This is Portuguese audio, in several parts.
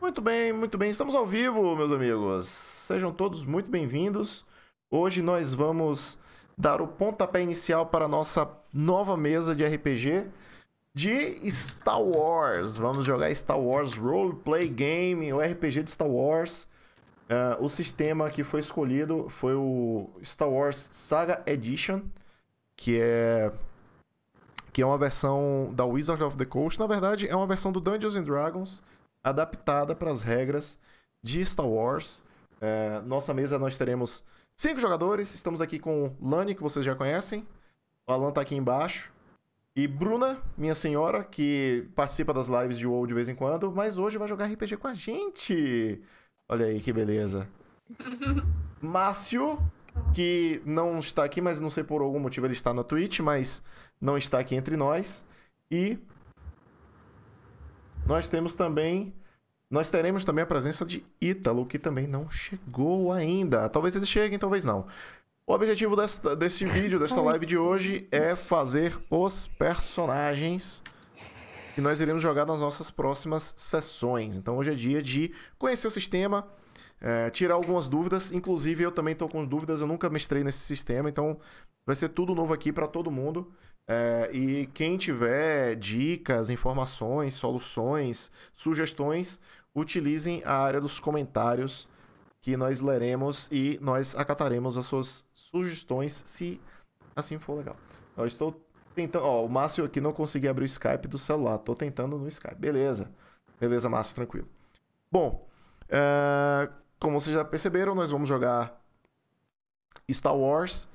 Muito bem, muito bem. Estamos ao vivo, meus amigos. Sejam todos muito bem-vindos. Hoje nós vamos dar o pontapé inicial para a nossa nova mesa de RPG de Star Wars. Vamos jogar Star Wars Roleplay Game, o RPG de Star Wars. Uh, o sistema que foi escolhido foi o Star Wars Saga Edition, que é que é uma versão da Wizard of the Coast. Na verdade, é uma versão do Dungeons and Dragons adaptada para as regras de Star Wars. É, nossa mesa nós teremos cinco jogadores. Estamos aqui com Lani, que vocês já conhecem. O Alan tá aqui embaixo. E Bruna, minha senhora, que participa das lives de WoW de vez em quando, mas hoje vai jogar RPG com a gente. Olha aí que beleza. Márcio, que não está aqui, mas não sei por algum motivo ele está na Twitch, mas não está aqui entre nós. E nós temos também nós teremos também a presença de Ítalo, que também não chegou ainda. Talvez eles cheguem, talvez não. O objetivo desta, desse vídeo, desta live de hoje, é fazer os personagens que nós iremos jogar nas nossas próximas sessões. Então hoje é dia de conhecer o sistema, é, tirar algumas dúvidas. Inclusive, eu também estou com dúvidas, eu nunca mestrei nesse sistema, então vai ser tudo novo aqui para todo mundo. É, e quem tiver dicas, informações, soluções, sugestões, utilizem a área dos comentários que nós leremos e nós acataremos as suas sugestões, se assim for legal. Eu estou tentando. Ó, o Márcio aqui não consegui abrir o Skype do celular. Estou tentando no Skype. Beleza. Beleza, Márcio, tranquilo. Bom, é, como vocês já perceberam, nós vamos jogar Star Wars.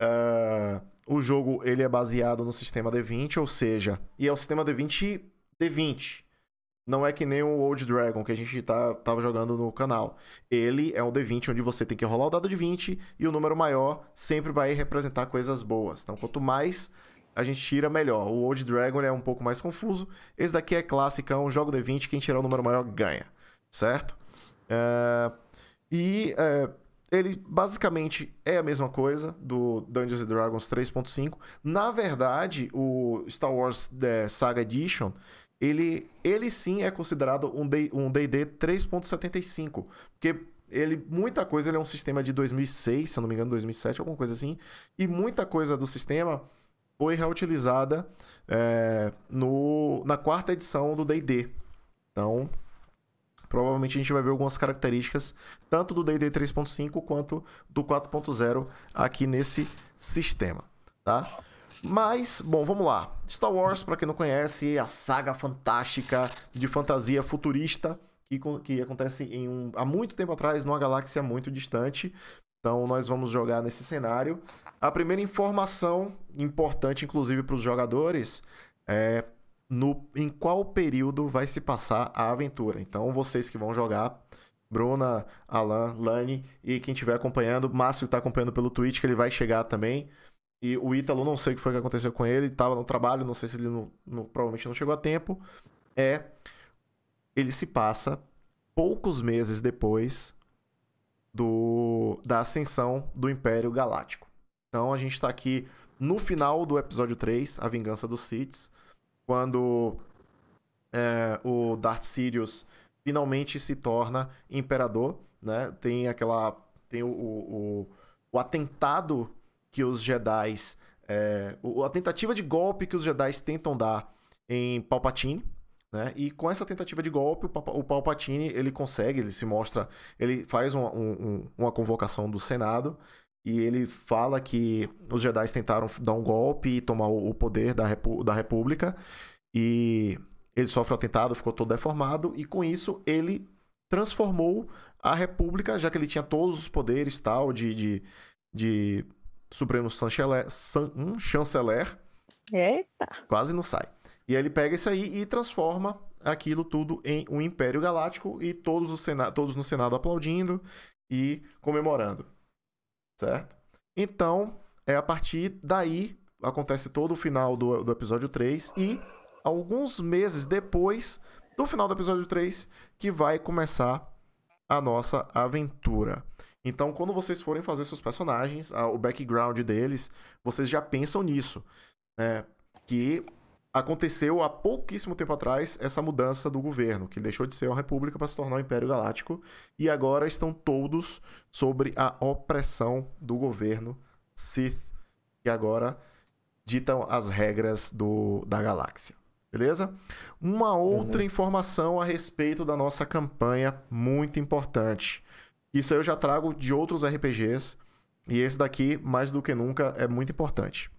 É, o jogo ele é baseado no sistema D20, ou seja, e é o sistema D20 D20. Não é que nem o Old Dragon que a gente tá, tava jogando no canal. Ele é um D20 onde você tem que rolar o dado de 20 e o número maior sempre vai representar coisas boas. Então, quanto mais a gente tira, melhor. O Old Dragon é um pouco mais confuso. Esse daqui é clássico, um jogo D20, quem tirar o número maior ganha. Certo? É, e é, ele basicamente é a mesma coisa do Dungeons Dragons 3.5. Na verdade, o Star Wars é, Saga Edition, ele, ele sim é considerado um D&D um 3.75, porque ele muita coisa ele é um sistema de 2006, se eu não me engano, 2007, alguma coisa assim, e muita coisa do sistema foi reutilizada é, no, na quarta edição do D&D. Então, provavelmente a gente vai ver algumas características tanto do D&D 3.5 quanto do 4.0 aqui nesse sistema, tá? Mas, bom, vamos lá. Star Wars, para quem não conhece, é a saga fantástica de fantasia futurista que, que acontece em um, há muito tempo atrás, numa galáxia muito distante. Então, nós vamos jogar nesse cenário. A primeira informação importante, inclusive, para os jogadores é no, em qual período vai se passar a aventura. Então, vocês que vão jogar, Bruna, Alan, Lani e quem estiver acompanhando, Márcio está acompanhando pelo Twitch, que ele vai chegar também. E o Ítalo, não sei o que foi que aconteceu com ele, estava no trabalho, não sei se ele provavelmente não chegou a tempo. É. Ele se passa poucos meses depois do, da ascensão do Império Galáctico. Então a gente está aqui no final do episódio 3, A Vingança dos Siths quando é, o Darth Sidious finalmente se torna imperador, né? Tem aquela tem o, o, o atentado que os Jedi é, a tentativa de golpe que os Jedi tentam dar em Palpatine, né? E com essa tentativa de golpe, o, Palpatine ele consegue, ele se mostra, ele faz um, um, uma convocação do Senado e ele fala que os Jedi tentaram dar um golpe e tomar o poder da, repu da República. E ele sofre um atentado, ficou todo deformado. E com isso, ele transformou a República, já que ele tinha todos os poderes tal de, de, de Supremo Chanceler, San, hum, Chanceler. Eita! Quase não sai. E aí ele pega isso aí e transforma aquilo tudo em um Império Galáctico e todos, os todos no Senado aplaudindo e comemorando certo? Então, é a partir daí acontece todo o final do, do episódio 3 e alguns meses depois do final do episódio 3 que vai começar a nossa aventura. Então, quando vocês forem fazer seus personagens, o background deles, vocês já pensam nisso, né? Que aconteceu há pouquíssimo tempo atrás essa mudança do governo, que deixou de ser uma república para se tornar o um Império Galáctico, e agora estão todos sobre a opressão do governo Sith, que agora ditam as regras do, da galáxia. Beleza? Uma outra uhum. informação a respeito da nossa campanha muito importante. Isso eu já trago de outros RPGs, e esse daqui, mais do que nunca, é muito importante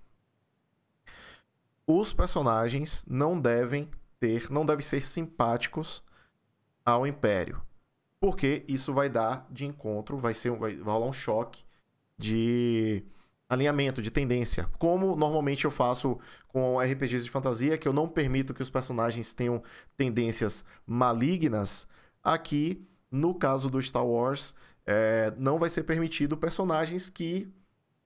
os personagens não devem ter, não devem ser simpáticos ao Império. Porque isso vai dar de encontro, vai, ser, vai, vai rolar um choque de alinhamento, de tendência. Como normalmente eu faço com RPGs de fantasia, que eu não permito que os personagens tenham tendências malignas, aqui, no caso do Star Wars, é, não vai ser permitido personagens que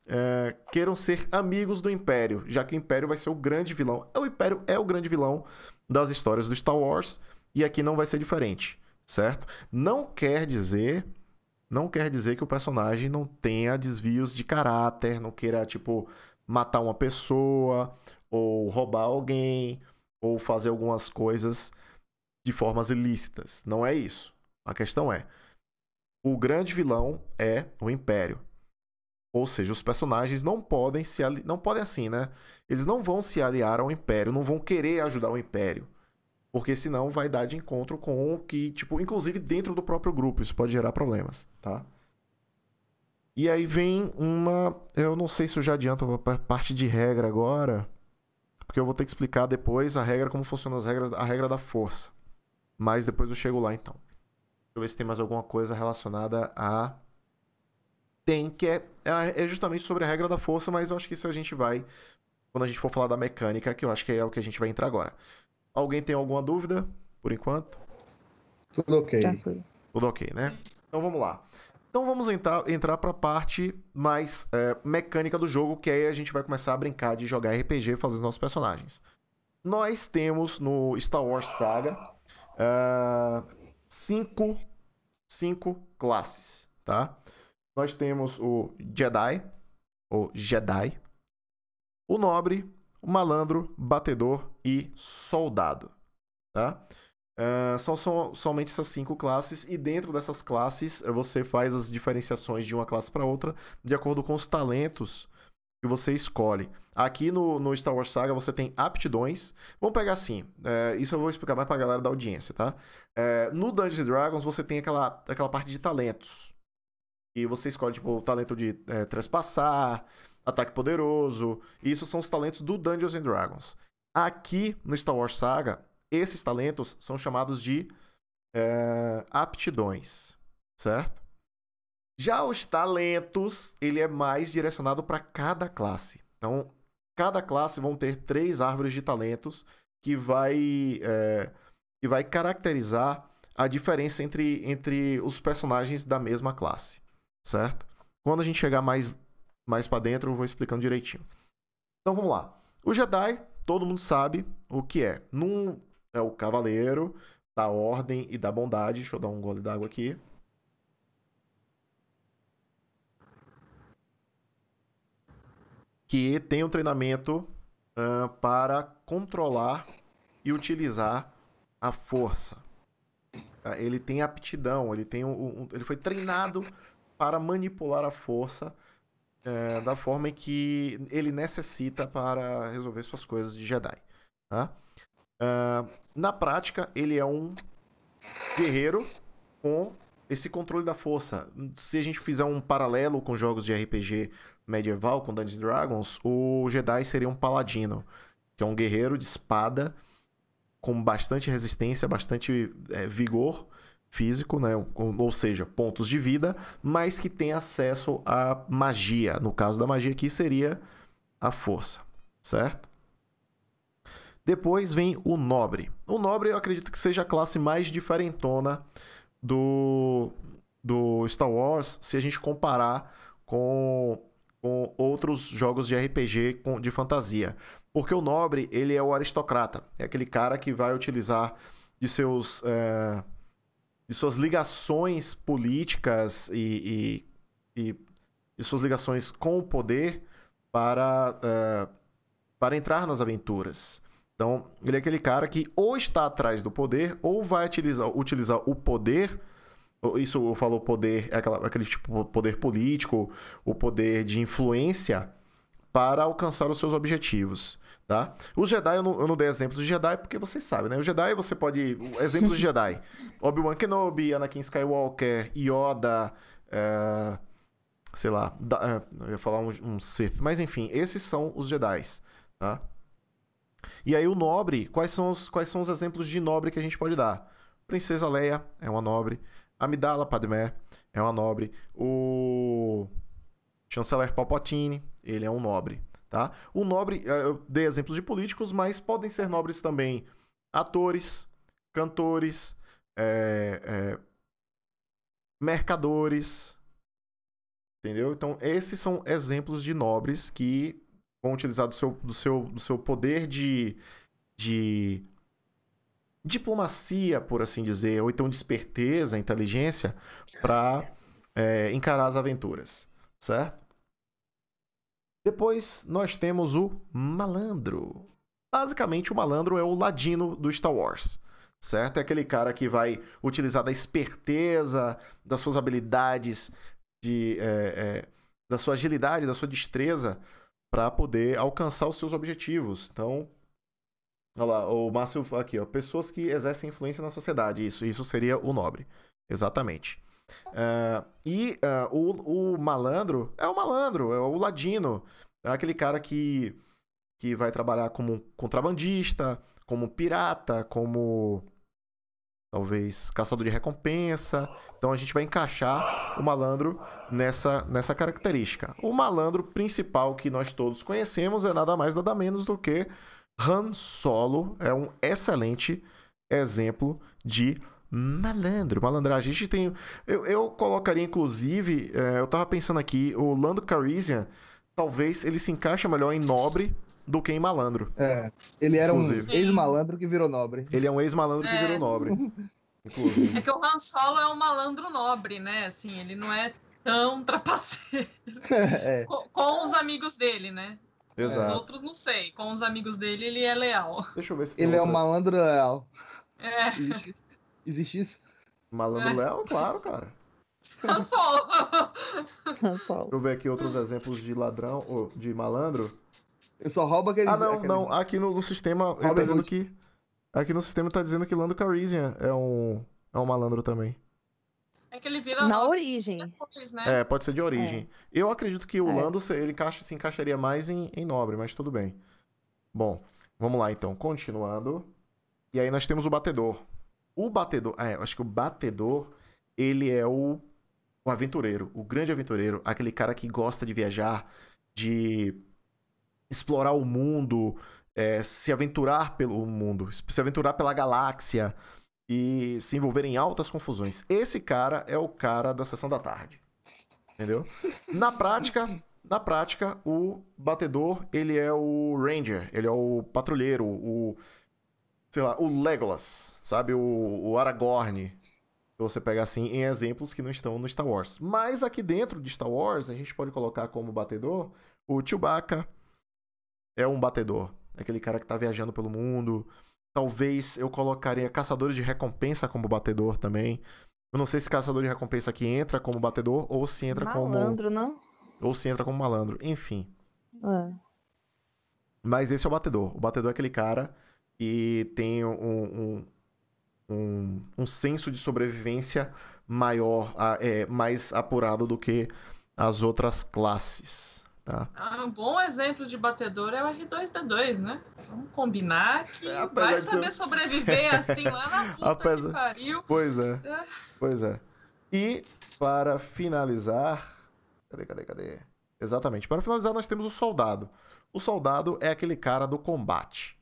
é, queiram ser amigos do Império, já que o Império vai ser o grande vilão. É, o Império é o grande vilão das histórias do Star Wars e aqui não vai ser diferente, certo? Não quer dizer, não quer dizer que o personagem não tenha desvios de caráter, não queira tipo matar uma pessoa ou roubar alguém ou fazer algumas coisas de formas ilícitas. Não é isso. A questão é, o grande vilão é o Império. Ou seja, os personagens não podem se ali... não podem assim, né? Eles não vão se aliar ao Império, não vão querer ajudar o Império, porque senão vai dar de encontro com o que, tipo, inclusive dentro do próprio grupo, isso pode gerar problemas, tá? E aí vem uma, eu não sei se eu já adianto a parte de regra agora, porque eu vou ter que explicar depois a regra como funciona as regras, a regra da força. Mas depois eu chego lá então. Deixa eu ver se tem mais alguma coisa relacionada a tem que é é, é justamente sobre a regra da força, mas eu acho que isso a gente vai quando a gente for falar da mecânica, que eu acho que é o que a gente vai entrar agora. Alguém tem alguma dúvida, por enquanto? Tudo ok. Tudo ok, né? Então vamos lá. Então vamos entrar, entrar para a parte mais é, mecânica do jogo, que aí a gente vai começar a brincar de jogar RPG fazer nossos personagens. Nós temos no Star Wars Saga uh, cinco, cinco classes, tá? Nós temos o Jedi, ou Jedi, o nobre, o malandro, batedor e soldado. Tá? Uh, são, somente essas cinco classes, e dentro dessas classes eh, você faz as diferenciações de uma classe para outra de acordo com os talentos que você escolhe. Aqui no, no Star Wars Saga você tem aptidões. Vamos pegar assim, é, isso eu vou explicar mais para a galera da audiência, tá? É, no Dungeons Dragons você tem aquela, aquela parte de talentos. E você escolhe, tipo, o talento de é, trespassar, ataque poderoso. E isso são os talentos do Dungeons and Dragons. Aqui no Star Wars Saga, esses talentos são chamados de é, aptidões, certo? Já os talentos, ele é mais direcionado para cada classe. Então, cada classe vão ter três árvores de talentos que vai, é, que vai caracterizar a diferença entre, entre os personagens da mesma classe certo? Quando a gente chegar mais, mais para dentro, eu vou explicando direitinho. Então vamos lá. O Jedi, todo mundo sabe o que é. Num é o cavaleiro da ordem e da bondade. Deixa eu dar um gole d'água aqui. Que tem um treinamento uh, para controlar e utilizar a força. ele tem aptidão, ele, tem um, um, ele foi treinado para manipular a força é, da forma que ele necessita para resolver suas coisas de Jedi. Tá? Uh, na prática, ele é um guerreiro com esse controle da força. Se a gente fizer um paralelo com jogos de RPG medieval, com Dungeons Dragons, o Jedi seria um paladino, que é um guerreiro de espada com bastante resistência, bastante é, vigor, físico, né? ou seja, pontos de vida, mas que tem acesso à magia. No caso da magia aqui seria a força, certo? Depois vem o nobre. O nobre eu acredito que seja a classe mais diferentona do, do Star Wars, se a gente comparar com, com outros jogos de RPG de fantasia. Porque o nobre, ele é o aristocrata, é aquele cara que vai utilizar de seus... É suas ligações políticas e, e, e, e suas ligações com o poder para, uh, para entrar nas aventuras. Então, ele é aquele cara que ou está atrás do poder, ou vai utilizar, utilizar o poder. Isso eu falo poder, é aquela, aquele tipo poder político, o poder de influência para alcançar os seus objetivos. Tá? Os Jedi, eu não, eu não dei exemplo de Jedi porque vocês sabem, né? O Jedi você pode. Exemplo de Jedi: Obi-Wan Kenobi, Anakin Skywalker, Yoda. É... Sei lá, da... Eh, eu ia falar um, um, Sith. Mas enfim, esses são os Jedi. Tá? E aí, o nobre, quais são, os, quais são os exemplos de nobre que a gente pode dar? Princesa Leia é uma nobre. Amidala Padmé é uma nobre. O chanceler Palpatine, ele é um nobre. Tá? O nobre, eh, eu dei exemplos de políticos, mas podem ser nobres também atores, cantores, é, é, mercadores. Entendeu? Então, esses são exemplos de nobres que vão utilizar do seu, do seu, do seu poder de, de diplomacia, por assim dizer, ou então de esperteza, inteligência, para é, encarar as aventuras, certo? Depois nós temos o malandro. Basicamente, o malandro é o ladino do Star Wars, certo? É aquele cara que vai utilizar da esperteza, das suas habilidades, de, é, é, da sua agilidade, da sua destreza para poder alcançar os seus objetivos. Então, olha lá, o Márcio aqui, ó, pessoas que exercem influência na sociedade. Isso, isso seria o nobre. Exatamente. Uh, e uh, o, o, malandro é o malandro, é o ladino. É aquele cara que, que vai trabalhar como contrabandista, como pirata, como talvez caçador de recompensa. Então a gente vai encaixar o malandro nessa, nessa característica. O malandro principal que nós todos conhecemos é nada mais nada menos do que Han Solo. É um excelente exemplo de malandro, malandragem. A gente tem. Eu, eu colocaria, inclusive, é, eu tava pensando aqui, o Lando Carizian, talvez ele se encaixa melhor em nobre do que em malandro. É. Ele era inclusive. um ex-malandro que virou nobre. Ele é um ex-malandro é. que virou nobre. Inclusive. É que o Han Solo é um malandro nobre, né? Assim, ele não é tão trapaceiro é. com, com os amigos dele, né? Exato. Os outros não sei. Com os amigos dele, ele é leal. Deixa eu ver se Ele outra. é um malandro leal. É. Existe isso? Malandro é. Léo, claro, cara. Han Solo. Deixa eu ver aqui outros exemplos de ladrão, ou de malandro. Eu só roubo aquele... Ah, não, aquele... não. Aqui no, no sistema, Robert ele tá dizendo que... Aqui no sistema tá dizendo que Lando Carizian é um, é um malandro também. É que ele vira... Na origem. Depois, né? É, pode ser de origem. É. Eu acredito que o é. Lando, ele encaixa, se encaixaria mais em, em nobre, mas tudo bem. Bom, vamos lá então. Continuando. E aí nós temos o batedor. O batedor, é, acho que o batedor, ele é o, o aventureiro, o grande aventureiro, aquele cara que gosta de viajar, de explorar o mundo, é, se aventurar pelo mundo, se aventurar pela galáxia e se envolver em altas confusões. Esse cara é o cara da sessão da tarde. Entendeu? Na prática, na prática, o batedor, ele é o ranger, ele é o patrulheiro, o sei lá, o Legolas, sabe? O, o Aragorn. Você pega assim em exemplos que não estão no Star Wars. Mas aqui dentro de Star Wars, a gente pode colocar como batedor o Chewbacca. É um batedor. É aquele cara que tá viajando pelo mundo. Talvez eu colocaria Caçadores de Recompensa como batedor também. Eu não sei se Caçador de Recompensa aqui entra como batedor ou se entra malandro, como. Malandro, não? Ou se entra como malandro. Enfim. É. Mas esse é o batedor. O batedor é aquele cara tem um, um, um, um senso de sobrevivência maior, é, mais apurado do que as outras classes. Tá? Ah, um bom exemplo de batedor é o R2D2, né? Vamos combinar que é, vai saber sobreviver assim lá na puta apesar... que pariu. Pois é. é. Pois é. E para finalizar. Cadê, cadê, cadê? Exatamente. Para finalizar, nós temos o soldado. O soldado é aquele cara do combate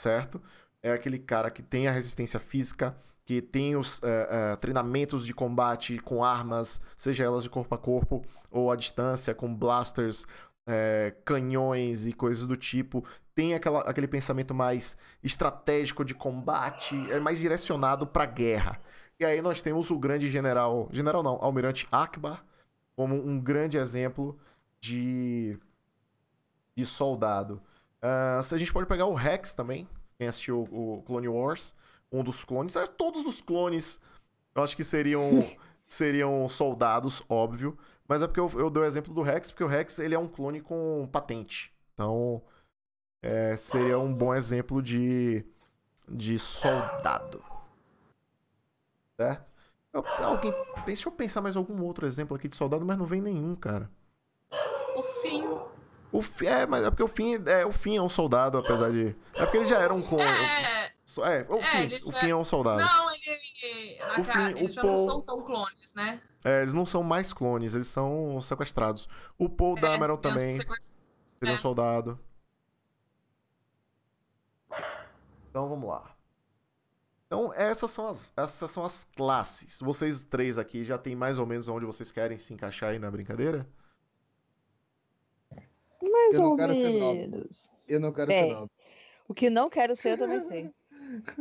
certo? É aquele cara que tem a resistência física, que tem os eh, eh, treinamentos de combate com armas, seja elas de corpo a corpo ou à distância, com blasters, eh, canhões e coisas do tipo. Tem aquela, aquele pensamento mais estratégico de combate, é mais direcionado para guerra. E aí nós temos o grande general, general não, almirante Akbar, como um grande exemplo de, de soldado. Ah, se a gente pode pegar o Rex também, quem assistiu o Clone Wars, um dos clones. É, todos os clones, eu acho que seriam, seriam soldados, óbvio. Mas é porque eu, eu dei o exemplo do Rex, porque o Rex ele é um clone com patente. Então, é, seria um bom exemplo de, de soldado. Certo? Eu, alguém, deixa eu pensar mais algum outro exemplo aqui de soldado, mas não vem nenhum, cara. O fi, é, mas é porque o Finn é, o fim é um soldado, apesar de. É porque eles já eram com. É, o, é, é. o Finn, é, o é, é um soldado. Não, ele. O ah, tá, fim eles o já Paul... não são tão clones, né? É, eles não são mais clones, eles são sequestrados. O Paul é, Dameron também. Ele é um é. soldado. Então vamos lá. Então, essas são, as, essas são as classes. Vocês três aqui já tem mais ou menos onde vocês querem se encaixar aí na brincadeira? Mais eu ou menos. Eu não quero é. ser Naldo. O que não quero ser, eu também sei.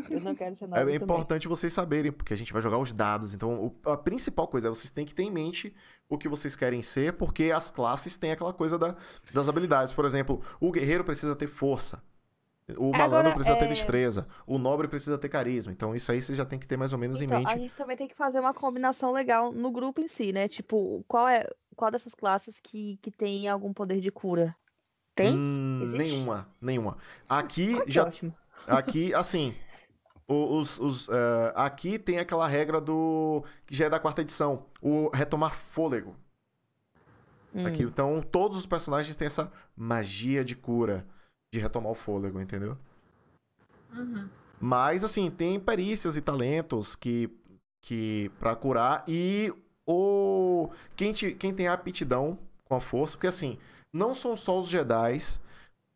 Eu não quero ser Naldo. É também. importante vocês saberem, porque a gente vai jogar os dados. Então, a principal coisa é vocês têm que ter em mente o que vocês querem ser, porque as classes têm aquela coisa da, das habilidades. Por exemplo, o guerreiro precisa ter força. O malandro Agora, precisa é... ter destreza, o nobre precisa ter carisma. Então, isso aí você já tem que ter mais ou menos então, em mente. A gente também tem que fazer uma combinação legal no grupo em si, né? Tipo, qual é qual dessas classes que, que tem algum poder de cura? Tem? Hum, nenhuma, nenhuma. Aqui ah, já. Ótimo. Aqui, assim. Os, os uh, aqui tem aquela regra do. que já é da quarta edição. O retomar fôlego. Hum. Aqui, então, todos os personagens têm essa magia de cura. De retomar o fôlego, entendeu? Uhum. Mas, assim, tem perícias e talentos que. que para curar. E ou quem, te, quem tem aptidão com a força, porque assim, não são só os Jedi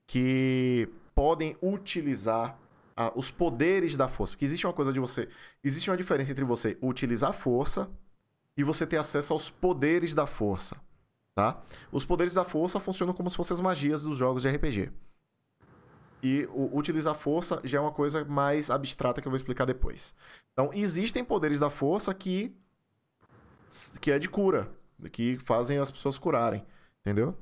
que podem utilizar ah, os poderes da força. Porque existe uma coisa de você. Existe uma diferença entre você utilizar a força e você ter acesso aos poderes da força. Tá? Os poderes da força funcionam como se fossem as magias dos jogos de RPG. E o utilizar força já é uma coisa mais abstrata que eu vou explicar depois. Então, existem poderes da força que que é de cura, que fazem as pessoas curarem, entendeu?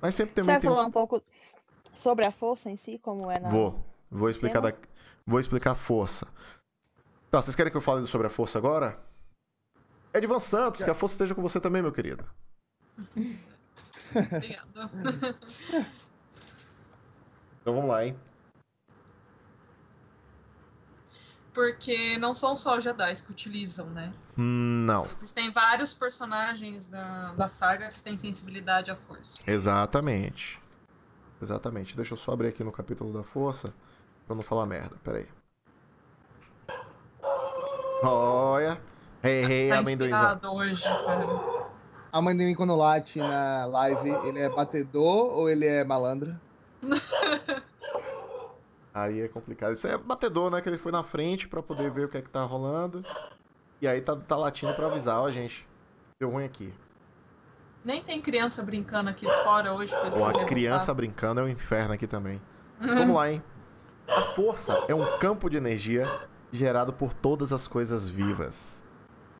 Mas sempre tem Você vai tem... falar um pouco sobre a força em si, como é na... Vou, vou explicar da... vou explicar a força. Tá, vocês querem que eu fale sobre a força agora? Edvan Santos, que a força esteja com você também, meu querido. Obrigado. Então vamos lá, hein? porque não são só Jedi que utilizam, né? Hum, não. Existem vários personagens da, da saga que têm sensibilidade à força. Exatamente. Exatamente. Deixa eu só abrir aqui no capítulo da força pra não falar merda. Pera aí. Olha. Hey, hey, tá amendoinzão. hoje, cara. Amendoim quando late na live, ele é batedor ou ele é malandro? Aí é complicado. Isso é batedor, né? Que ele foi na frente para poder ver o que é que tá rolando. E aí tá, tá latindo para avisar, ó, gente. Deu ruim aqui. Nem tem criança brincando aqui fora hoje. Pô, a criança brincando é um inferno aqui também. Vamos lá, hein? A força é um campo de energia gerado por todas as coisas vivas.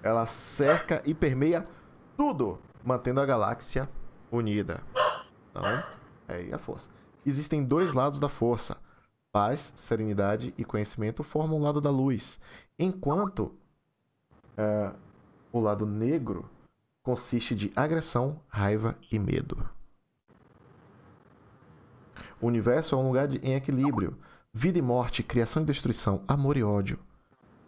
Ela cerca e permeia tudo, mantendo a galáxia unida. Então, é aí a força. Existem dois lados da força Paz, serenidade e conhecimento formam o lado da luz, enquanto eh, o lado negro consiste de agressão, raiva e medo. O universo é um lugar de, em equilíbrio, vida e morte, criação e destruição, amor e ódio.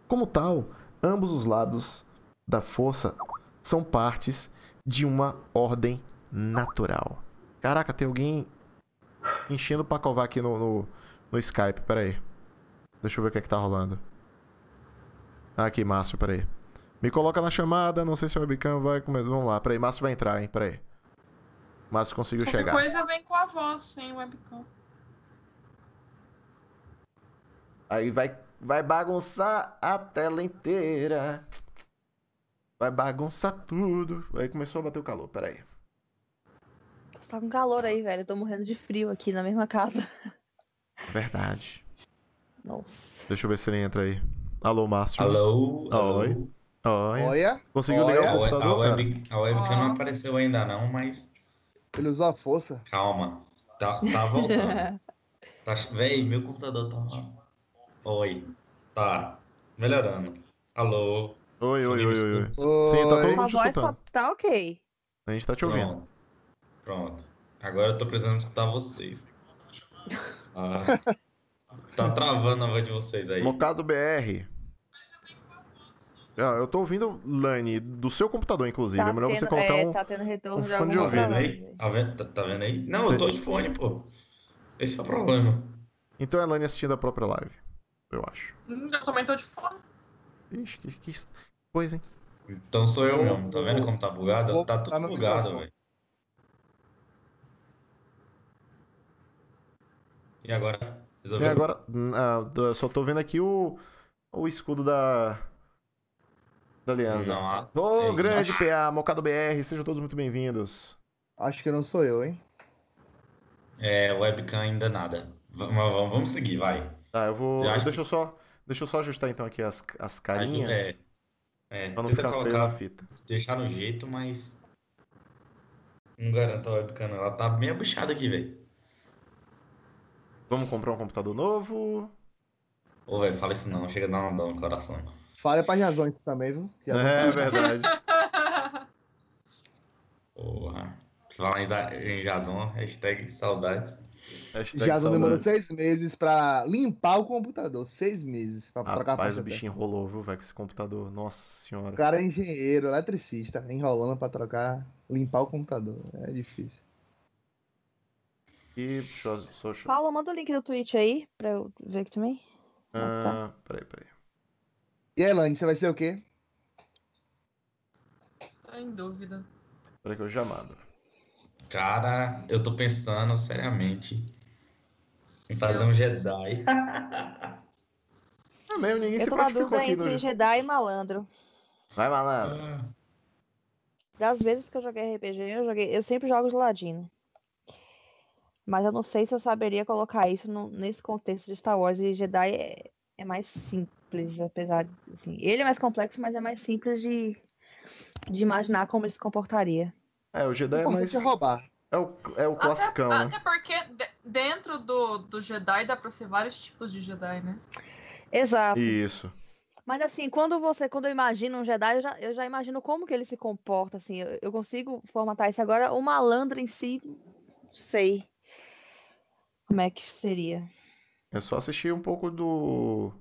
Como tal, ambos os lados da força são partes de uma ordem natural. Caraca, tem alguém enchendo o pacová aqui no, no, no Skype, peraí. Deixa eu ver o que é que tá rolando. Ah, aqui, Márcio, peraí. Me coloca na chamada, não sei se o webcam vai... começar, Vamos lá, peraí, Márcio vai entrar, hein, peraí. Márcio conseguiu Qualquer chegar. coisa vem com a voz, sem webcam. Aí vai, vai bagunçar a tela inteira. Vai bagunçar tudo. Aí começou a bater o calor, peraí. Tá com calor aí, velho. Eu tô morrendo de frio aqui na mesma casa. Verdade. Nossa. Deixa eu ver se ele entra aí. Alô, Márcio. Alô. alô. Oi. Oi. Olha. Conseguiu Olha. ligar o computador, a web, cara? A webcam não apareceu ainda não, mas... Ele usou a força. Calma. Tá, tá voltando. tá, véi, meu computador tá... Oi. Tá. Melhorando. Alô. Oi, oi, oi, oi, oi. Sim, tá todo mundo te tá- escutando. Tá ok. A gente tá te ouvindo. Pronto. Agora eu tô precisando escutar vocês. Ah, tá travando a voz de vocês aí. Mocado BR. Ah, eu tô ouvindo, Lani, do seu computador, inclusive. É tá é melhor tendo, você colocar é, um, tá tendo retorno um fone de ouvido. Tá aí? Tá vendo, tá, vendo aí? Não, você... eu tô de fone, pô. Esse é o problema. Então é a Lani assistindo a própria live, eu acho. Hum, eu também tô de fone. Ixi, que, que coisa, hein? Então sou eu mesmo. Tá vendo como tá bugado? Tá tudo bugado, velho. E agora? Resolveu? E agora, hum, ah, só tô vendo aqui o, o escudo da, da Aliança. Então, Ô, oh, grande não. PA, Mocado BR, sejam todos muito bem-vindos. Acho que não sou eu, hein? É, webcam ainda nada. vamos, vamos seguir, vai. Tá, eu vou. Deixa, que... eu só, deixa eu só ajustar então aqui as, as carinhas. é, é, pra não ficar colocar, feio na fita. Deixar no jeito, mas. Não garanto a webcam, ela tá meio abuchada aqui, velho. Vamos comprar um computador novo? Ô, velho, fala isso não, chega a dar um dor no coração. Fala para as razões também, viu? Que é, é verdade. Porra. Falar em Jazon, hashtag saudades. Hashtag Jason demorou seis meses pra limpar o computador. Seis meses pra ah, trocar Rapaz, o bichinho enrolou, viu, velho, com esse computador. Nossa senhora. O cara é engenheiro, eletricista, tá enrolando pra trocar, limpar o computador. É difícil aqui. Deixa Paulo, manda o link do Twitch aí pra eu ver aqui também. É tá? Ah, tá. peraí, peraí. E aí, Elaine, você vai ser o quê? Tô em dúvida. Peraí que eu já mando. Cara, eu tô pensando seriamente em fazer um Jedi. é mesmo, ninguém eu se classificou aqui. entre no... Jedi e malandro. Vai, malandro. Ah. Das vezes que eu joguei RPG, eu, joguei... eu sempre jogo de ladino. Mas eu não sei se eu saberia colocar isso no, nesse contexto de Star Wars e Jedi é, é mais simples, apesar de. Assim, ele é mais complexo, mas é mais simples de, de imaginar como ele se comportaria. É, o Jedi é mais. roubar. É o, é o classicão, até, né? Até porque dentro do, do Jedi dá pra ser vários tipos de Jedi, né? Exato. Isso. Mas assim, quando você, quando eu imagino um Jedi, eu já, eu já imagino como que ele se comporta, assim. Eu, eu consigo formatar isso agora. O malandro em si, sei. Como é que seria? é só assistir um pouco do.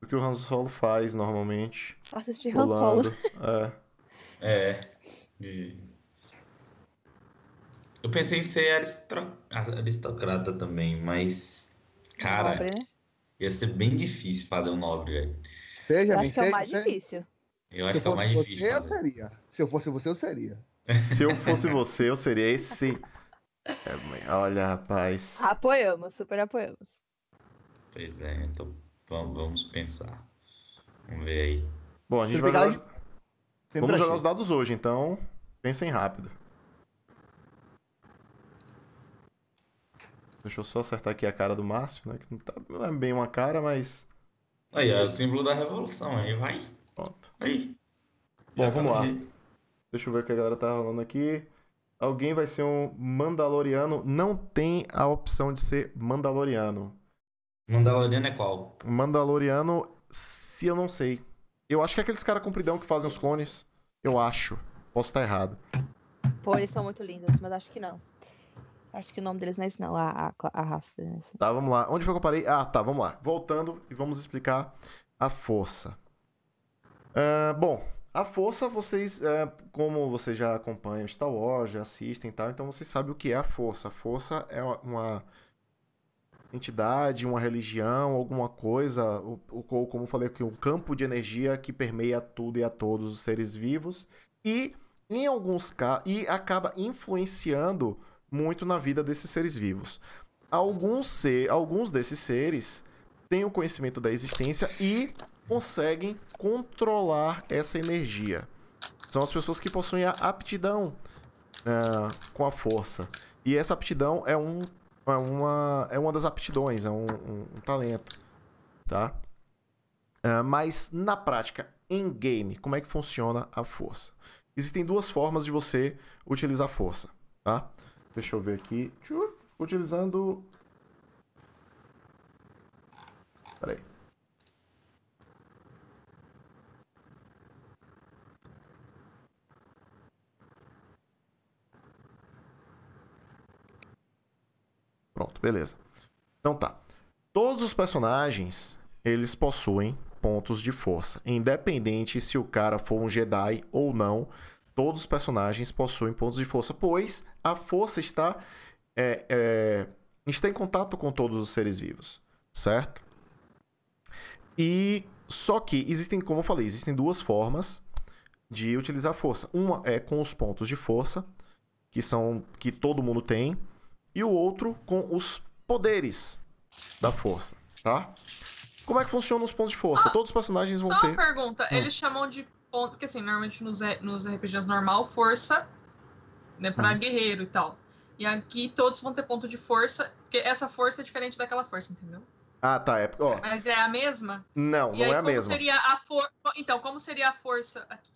do que o Han Solo faz normalmente. assistir Han Solo. É. É. E... Eu pensei em ser aristro... aristocrata também, mas. Cara. Nobre, né? Ia ser bem difícil fazer um nobre, velho. Seja, eu acho que é o mais difícil. Eu acho que é o mais você, difícil. Fazer. Eu seria. Se eu fosse você, eu seria. Se eu fosse você, eu seria esse. É, olha, rapaz. Apoiamos, super apoiamos. Pois é, então vamos, vamos pensar. Vamos ver aí. Bom, a gente vai jogar... Vamos jogar aqui. os dados hoje, então pensem rápido. Deixa eu só acertar aqui a cara do Márcio, né? Que não, tá, não é bem uma cara, mas. Aí, é o símbolo da revolução, aí vai. Pronto. Aí. Bom, Já vamos tá lá. Jeito. Deixa eu ver o que a galera tá rolando aqui alguém vai ser um Mandaloriano, não tem a opção de ser Mandaloriano. Mandaloriano é qual? Mandaloriano, se eu não sei. Eu acho que é aqueles caras compridão que fazem os clones. Eu acho. Posso estar errado. Pô, eles são muito lindos, mas acho que não. Acho que o nome deles não é esse, não. A, a, a raça. É Tá, vamos lá. Onde foi que eu parei? Ah, tá, vamos lá. Voltando e vamos explicar a força. Uh, bom, a força, vocês, é, como vocês já acompanham Star Wars, já assistem e tal, então vocês sabem o que é a força. A força é uma entidade, uma religião, alguma coisa, ou, ou como falei aqui, um campo de energia que permeia tudo e a todos os seres vivos e em alguns casos e acaba influenciando muito na vida desses seres vivos. Alguns ser, alguns desses seres têm o conhecimento da existência e conseguem controlar essa energia. São as pessoas que possuem a aptidão uh, com a força. E essa aptidão é, um, é, uma, é uma das aptidões, é um, um, um talento. Tá? Uh, mas na prática, em game, como é que funciona a força? Existem duas formas de você utilizar força. Tá? Deixa eu ver aqui. Utilizando. Peraí. Pronto, beleza. Então tá. Todos os personagens, eles possuem pontos de força. Independente se o cara for um Jedi ou não, todos os personagens possuem pontos de força, pois a força está, é, é, está em contato com todos os seres vivos, certo? E só que existem, como eu falei, existem duas formas de utilizar a força. Uma é com os pontos de força, que são que todo mundo tem, e o outro com os poderes da força, tá? Como é que funcionam os pontos de força? Ah, Todos os personagens vão só ter. Só uma pergunta: hum. eles chamam de ponto. Porque assim, normalmente nos, nos RPGs normal, força né, para hum. guerreiro e tal. E aqui todos vão ter ponto de força, porque essa força é diferente daquela força, entendeu? Ah, tá. É, ó. Mas é a mesma? Não, e não aí, é a mesma. Seria a for... Então, como seria a força aqui?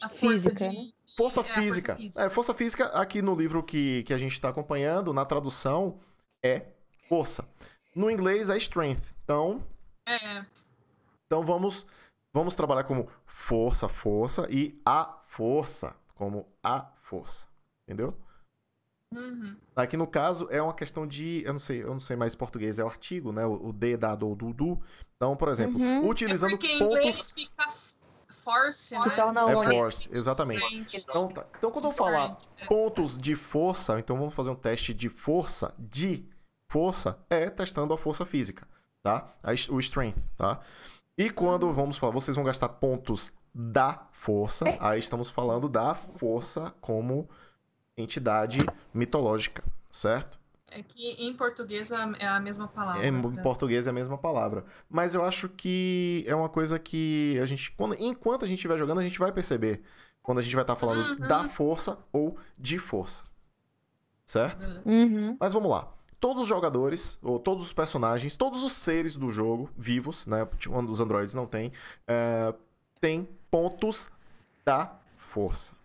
A física. Força, de... força, é, física. força física. É, força física, aqui no livro que, que a gente está acompanhando, na tradução, é força. No inglês é strength. Então. É. Então vamos, vamos trabalhar como força, força e a força. Como a força. Entendeu? Uhum. Aqui no caso é uma questão de. Eu não sei, eu não sei mais português, é o artigo, né? O, o D dado ou do, do. Então, por exemplo, uhum. É utilizando é porque pontos. Em inglês fica force, né? Torna então, é, é force, exatamente. Né? Então, tá. então quando eu falar é. pontos de força, então vamos fazer um teste de força, de força, é testando a força física, tá? O strength, tá? E quando vamos falar, vocês vão gastar pontos da força, aí estamos falando da força como entidade mitológica, certo? É que em português é, é a mesma palavra. É, em né? português é a mesma palavra. Mas eu acho que é uma coisa que a gente. Quando, enquanto a gente estiver jogando, a gente vai perceber. Quando a gente vai estar tá falando uhum. da força ou de força. Certo? Uhum. uhum. Mas vamos lá. Todos os jogadores, ou todos os personagens, todos os seres do jogo, vivos, né? os androides não têm, é, pontos da força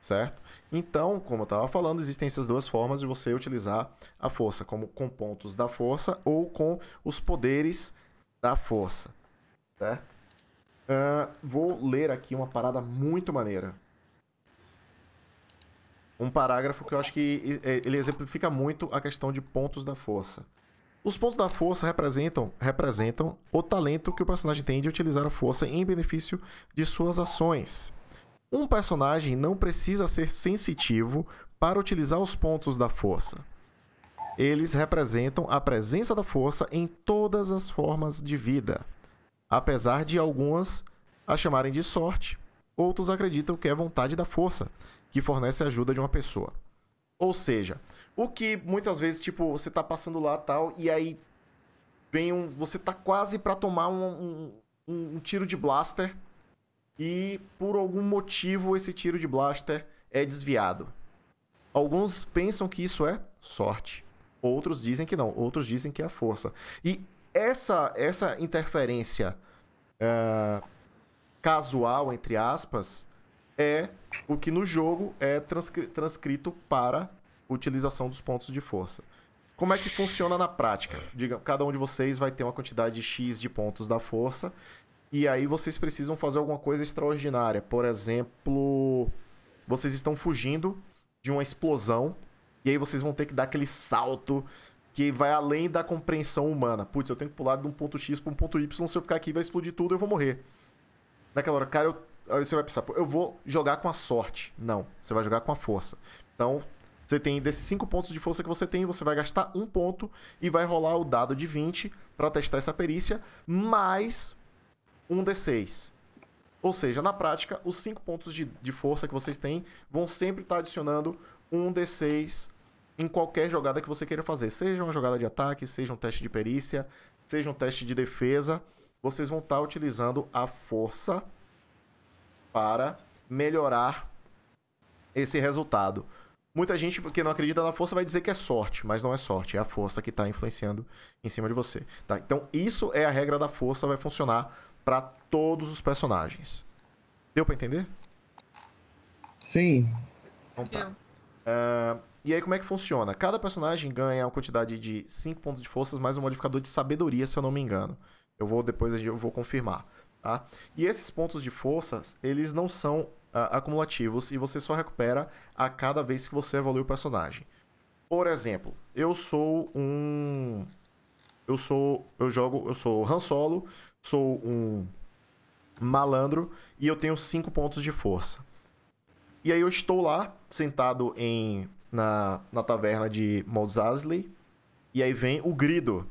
certo? Então, como eu estava falando, existem essas duas formas de você utilizar a força, como com pontos da força ou com os poderes da força, certo? Uh, vou ler aqui uma parada muito maneira. Um parágrafo que eu acho que ele exemplifica muito a questão de pontos da força. Os pontos da força representam, representam o talento que o personagem tem de utilizar a força em benefício de suas ações. Um personagem não precisa ser sensitivo para utilizar os pontos da força. Eles representam a presença da força em todas as formas de vida. Apesar de algumas a chamarem de sorte, outros acreditam que é vontade da força, que fornece a ajuda de uma pessoa. Ou seja, o que muitas vezes, tipo, você tá passando lá tal, e aí vem um. Você tá quase para tomar um, um, um tiro de blaster e por algum motivo esse tiro de blaster é desviado. Alguns pensam que isso é sorte, outros dizem que não, outros dizem que é força. E essa essa interferência uh, casual entre aspas é o que no jogo é transcrito para utilização dos pontos de força. Como é que funciona na prática? Diga, cada um de vocês vai ter uma quantidade de X de pontos da força e aí vocês precisam fazer alguma coisa extraordinária. Por exemplo, vocês estão fugindo de uma explosão. E aí vocês vão ter que dar aquele salto que vai além da compreensão humana. Putz, eu tenho que pular de um ponto X para um ponto Y. Se eu ficar aqui, vai explodir tudo, e eu vou morrer. Naquela hora, cara, eu... aí você vai pensar, eu vou jogar com a sorte. Não, você vai jogar com a força. Então, você tem desses 5 pontos de força que você tem, você vai gastar um ponto e vai rolar o dado de 20 para testar essa perícia, mas um D6. Ou seja, na prática, os 5 pontos de, de força que vocês têm vão sempre estar tá adicionando um D6 em qualquer jogada que você queira fazer. Seja uma jogada de ataque, seja um teste de perícia, seja um teste de defesa. Vocês vão estar tá utilizando a força para melhorar esse resultado. Muita gente que não acredita na força vai dizer que é sorte, mas não é sorte, é a força que está influenciando em cima de você. Tá? Então, isso é a regra da força, vai funcionar para todos os personagens. Deu para entender? Sim. Então tá. Uh, e aí, como é que funciona? Cada personagem ganha uma quantidade de 5 pontos de forças mais um modificador de sabedoria, se eu não me engano. Eu vou depois eu vou confirmar, tá? E esses pontos de forças, eles não são uh, acumulativos e você só recupera a cada vez que você evolui o personagem. Por exemplo, eu sou um eu sou eu jogo, eu sou Han Solo, sou um malandro e eu tenho cinco pontos de força. E aí eu estou lá, sentado em na, na taverna de Mousasly e aí vem o Grido.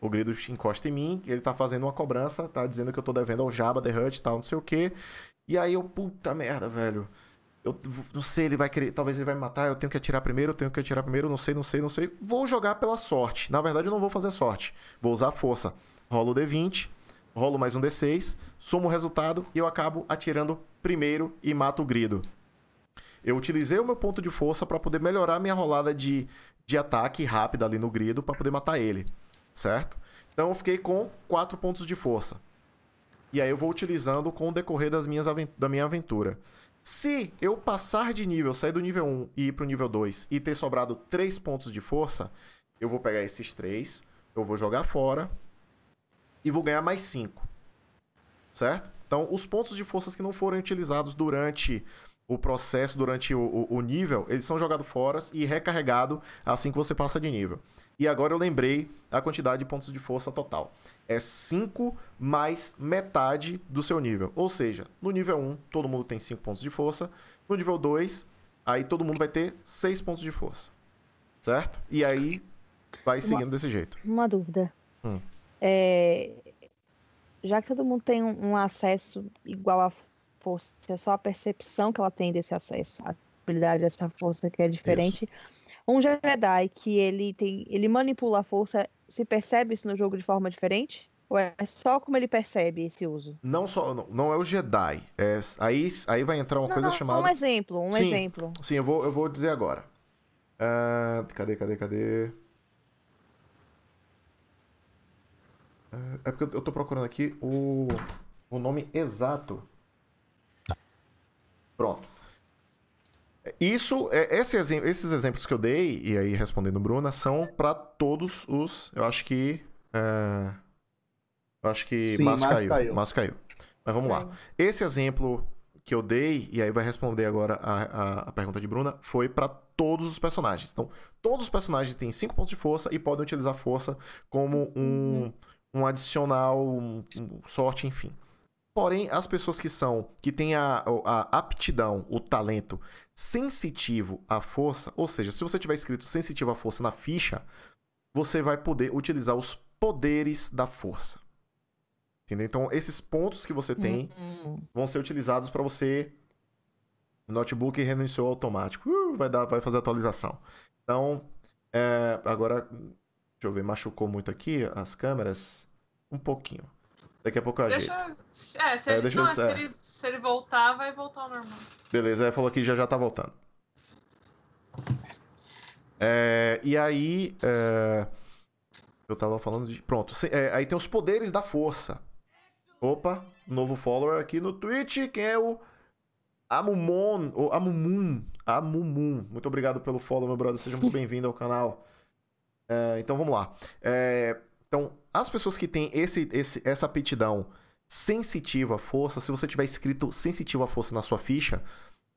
O Grido encosta em mim, ele tá fazendo uma cobrança, tá dizendo que eu tô devendo ao Jabba The Hutt e tal, não sei o que E aí eu, puta merda, velho. Eu não sei, ele vai querer, talvez ele vai me matar, eu tenho que atirar primeiro, eu tenho que atirar primeiro, não sei, não sei, não sei. Vou jogar pela sorte. Na verdade, eu não vou fazer sorte. Vou usar força. Rolo o D20 rolo mais um D6, sumo o resultado e eu acabo atirando primeiro e mato o grido. Eu utilizei o meu ponto de força para poder melhorar minha rolada de, de ataque rápida ali no grido para poder matar ele, certo? Então eu fiquei com 4 pontos de força. E aí eu vou utilizando com o decorrer das minhas da minha aventura. Se eu passar de nível, sair do nível 1 e ir pro nível 2 e ter sobrado 3 pontos de força, eu vou pegar esses 3, eu vou jogar fora e vou ganhar mais 5. Certo? Então, os pontos de forças que não forem utilizados durante o processo, durante o, o, o nível, eles são jogados fora e recarregados assim que você passa de nível. E agora eu lembrei a quantidade de pontos de força total. É 5 mais metade do seu nível. Ou seja, no nível 1, todo mundo tem 5 pontos de força. No nível 2, aí todo mundo vai ter 6 pontos de força. Certo? E aí vai seguindo uma, desse jeito. Uma dúvida. Hum é, já que todo mundo tem um, um acesso igual à força, é só a percepção que ela tem desse acesso, a habilidade dessa força que é diferente. Isso. Um Jedi que ele tem, ele manipula a força, se percebe isso no jogo de forma diferente? Ou é só como ele percebe esse uso? Não só, não, não é o Jedi. É, aí, aí vai entrar uma não, coisa não, chamada. Um exemplo, um sim, exemplo. Sim, eu vou, eu vou dizer agora. Uh, cadê, cadê, cadê? É, é porque eu tô procurando aqui o, o nome exato. Pronto. Isso, é, esse esses exemplos que eu dei, e aí respondendo Bruna, são para todos os. Eu acho que. É, eu acho que Sim, mas, mas caiu, caiu. Mas caiu. Mas vamos lá. Esse exemplo que eu dei, e aí vai responder agora a, a, a pergunta de Bruna, foi para todos os personagens. Então, todos os personagens têm 5 pontos de força e podem utilizar força como um. Uhum um adicional, um, um sorte, enfim. Porém, as pessoas que são, que têm a, a, aptidão, o talento sensitivo à força, ou seja, se você tiver escrito sensitivo à força na ficha, você vai poder utilizar os poderes da força. Entendeu? Então, esses pontos que você tem uhum. vão ser utilizados para você. notebook renunciou automático. Uh, vai, dar, vai fazer atualização. Então, é, agora Deixa eu ver, machucou muito aqui as câmeras? Um pouquinho. Daqui a pouco eu deixa, ajeito. É, se é, ele, é, deixa não, eu, se, ele, se ele voltar, vai voltar ao normal. Beleza, ele falou que já já tá voltando. É, e aí. É, eu tava falando de. Pronto. É, aí tem os poderes da força. Opa, novo follower aqui no Twitch, que é o Amumon, ou Amumun, Amumun. Muito obrigado pelo follow, meu brother. Seja muito bem-vindo ao canal. É, então vamos lá. É, então, as pessoas que têm esse, esse, essa aptidão sensitiva à força, se você tiver escrito sensitiva à força na sua ficha,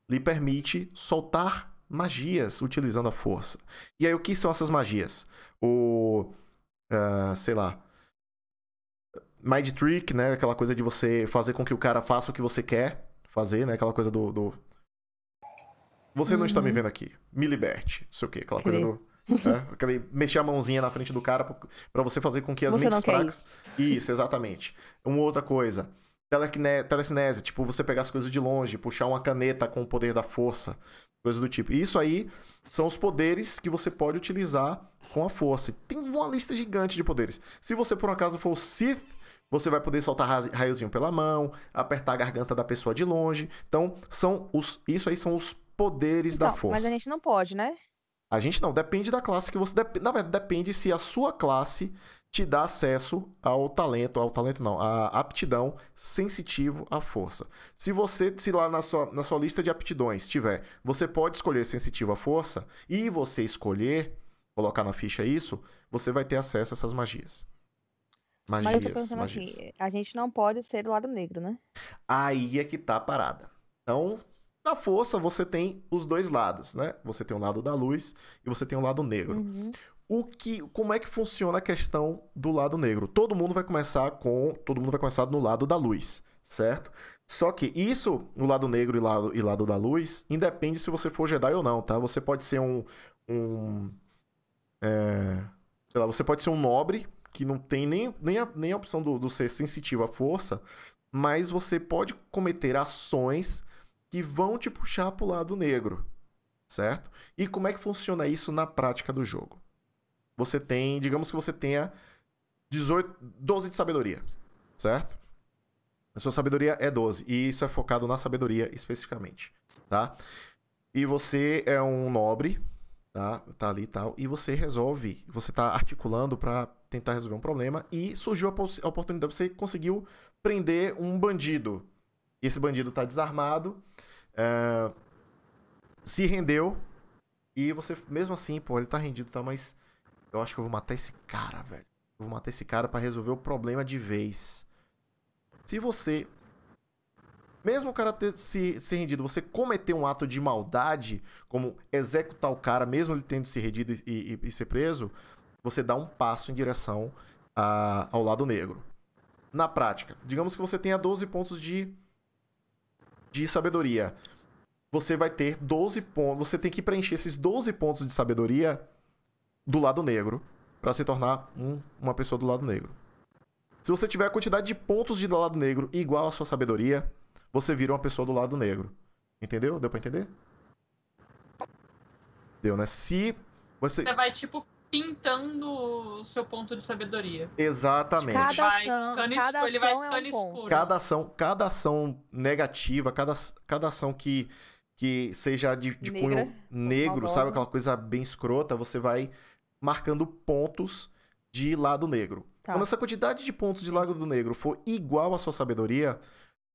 lhe permite soltar magias utilizando a força. E aí, o que são essas magias? O. Uh, sei lá. Mind Trick, né? Aquela coisa de você fazer com que o cara faça o que você quer fazer, né? Aquela coisa do. do... Você uhum. não está me uhum. vendo aqui. Me liberte. Não sei o quê. Aquela coisa do. Né? Acabei mexer a mãozinha na frente do cara para você fazer com que as você mentes fracas. Isso. exatamente. Uma outra coisa. Telekine... Telecinese, tipo, você pegar as coisas de longe, puxar uma caneta com o poder da força, coisas do tipo. isso aí são os poderes que você pode utilizar com a força. Tem uma lista gigante de poderes. Se você, por um acaso, for o Sith, você vai poder soltar raiozinho pela mão, apertar a garganta da pessoa de longe. Então, são os. Isso aí são os poderes então, da força. Mas a gente não pode, né? A gente não, depende da classe que você. Na verdade, depende se a sua classe te dá acesso ao talento, ao talento não, à aptidão sensitivo à força. Se você, se lá na sua, na sua lista de aptidões tiver, você pode escolher sensitivo à força e você escolher, colocar na ficha isso, você vai ter acesso a essas magias. Magias, magias. Aqui, a gente não pode ser do lado negro, né? Aí é que tá a parada. Então, da força, você tem os dois lados, né? Você tem o lado da luz e você tem o lado negro. Uhum. O que, como é que funciona a questão do lado negro? Todo mundo vai começar com, todo mundo vai começar no lado da luz, certo? Só que isso, o lado negro e lado, e lado da luz, independe se você for Jedi ou não, tá? Você pode ser um, um é, sei lá, você pode ser um nobre que não tem nem, nem, a, nem a opção do, do ser sensitivo à força, mas você pode cometer ações que vão te puxar para o lado negro, certo? E como é que funciona isso na prática do jogo? Você tem, digamos que você tenha 18, 12 de sabedoria, certo? A sua sabedoria é 12 e isso é focado na sabedoria especificamente, tá? E você é um nobre, tá? Tá ali e tal, e você resolve, você tá articulando para tentar resolver um problema e surgiu a, a oportunidade, você conseguiu prender um bandido, esse bandido está desarmado, é, se rendeu, e você, mesmo assim, pô, ele tá rendido, tá, mas eu acho que eu vou matar esse cara, velho. Eu vou matar esse cara para resolver o problema de vez. Se você, mesmo o cara ter se, se rendido, você cometer um ato de maldade, como executar o cara, mesmo ele tendo se rendido e, e, e ser preso, você dá um passo em direção a, ah, ao lado negro. Na prática, digamos que você tenha 12 pontos de de sabedoria. Você vai ter 12 pontos. Você tem que preencher esses 12 pontos de sabedoria do lado negro para se tornar um, uma pessoa do lado negro. Se você tiver a quantidade de pontos de lado negro igual à sua sabedoria, você vira uma pessoa do lado negro. Entendeu? Deu pra entender? Deu, né? Se você. Você vai, tipo, pintando o seu ponto de sabedoria. Exatamente. Cada vai, ação, cada escuro, ação ele vai ficando é um escuro. Cada ação, cada ação negativa, cada, cada ação que, que seja de, de cunho negro, sabe? Aquela coisa bem escrota, você vai marcando pontos de lado negro. Tá. Quando essa quantidade de pontos de lado negro for igual à sua sabedoria,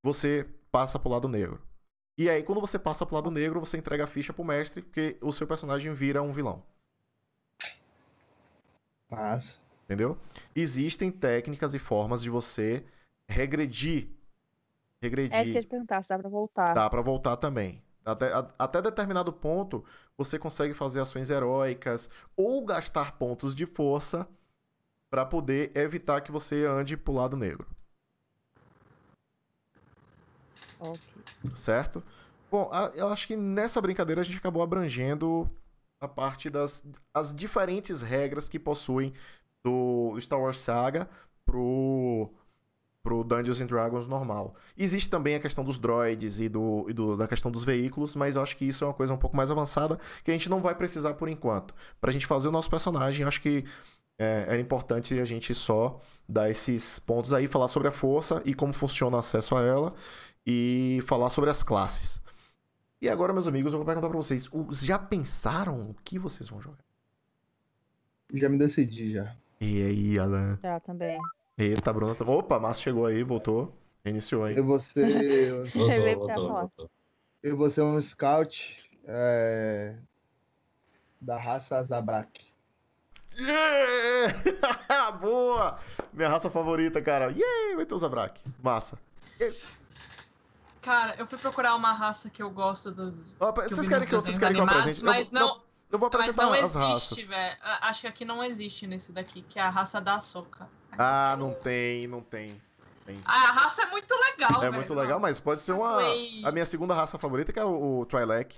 você passa pro lado negro. E aí, quando você passa pro lado tá. negro, você entrega a ficha pro mestre, porque o seu personagem vira um vilão. Mas... Entendeu? Existem técnicas e formas de você regredir. Regredir. É isso que eu te perguntar, se dá pra voltar. Dá pra voltar também. Até, a, até determinado ponto, você consegue fazer ações heróicas ou gastar pontos de força para poder evitar que você ande pro lado negro. Okay. Certo? Bom, eu acho que nessa brincadeira a gente acabou abrangendo a parte das as diferentes regras que possuem do Star Wars Saga pro pro Dungeons and Dragons normal. Existe também a questão dos droids e, do, e do, da questão dos veículos, mas eu acho que isso é uma coisa um pouco mais avançada que a gente não vai precisar por enquanto. Pra gente fazer o nosso personagem, acho que é, era importante a gente só dar esses pontos aí, falar sobre a força e como funciona o acesso a ela e falar sobre as classes. E agora, meus amigos, eu vou perguntar pra vocês: já pensaram o que vocês vão jogar? Já me decidi já. E aí, Alan? Já também. Eita, Bruna. Tá... Opa, Márcio chegou aí, voltou. Iniciou aí. Eu vou ser. voltou, voltou, voltou. Eu vou ser um scout é... da raça Zabrak. Yeah! Boa! Minha raça favorita, cara. Yeah! Vai ter o Zabrak. Massa. Cara, eu fui procurar uma raça que eu gosto do. que vocês querem que eu, vocês querem que eu apresente? Mas não não. Eu vou apresentar mas não as existe, raças. Véio. Acho que aqui não existe nesse daqui, que é a raça da soca. Ah, não tem, não tem. tem. Ah, a raça é muito legal, É véio, muito não. legal, mas pode ser uma. Foi... A minha segunda raça favorita, que é o, o Trilek.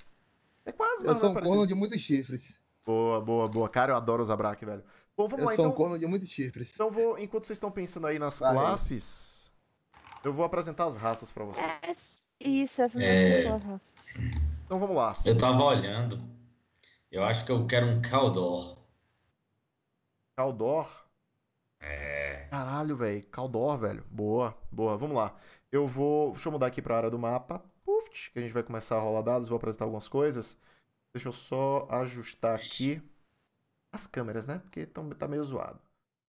É quase, mano. Eu sou né, um de muitos chifres. Boa, boa, boa. Cara, eu adoro os Abrak, velho. Bom, vamos eu lá, sou então. um corno de muitos chifres. Então, vou, enquanto vocês estão pensando aí nas classes, eu vou apresentar as raças pra vocês. Isso, essas é... Então vamos lá. Eu tava olhando. Eu acho que eu quero um Caldor. Caldor? É. Caralho, velho. Caldor, velho. Boa, boa. Vamos lá. Eu vou. Deixa eu mudar aqui pra área do mapa. Puf, que a gente vai começar a rolar dados. Vou apresentar algumas coisas. Deixa eu só ajustar aqui as câmeras, né? Porque tão, tá meio zoado.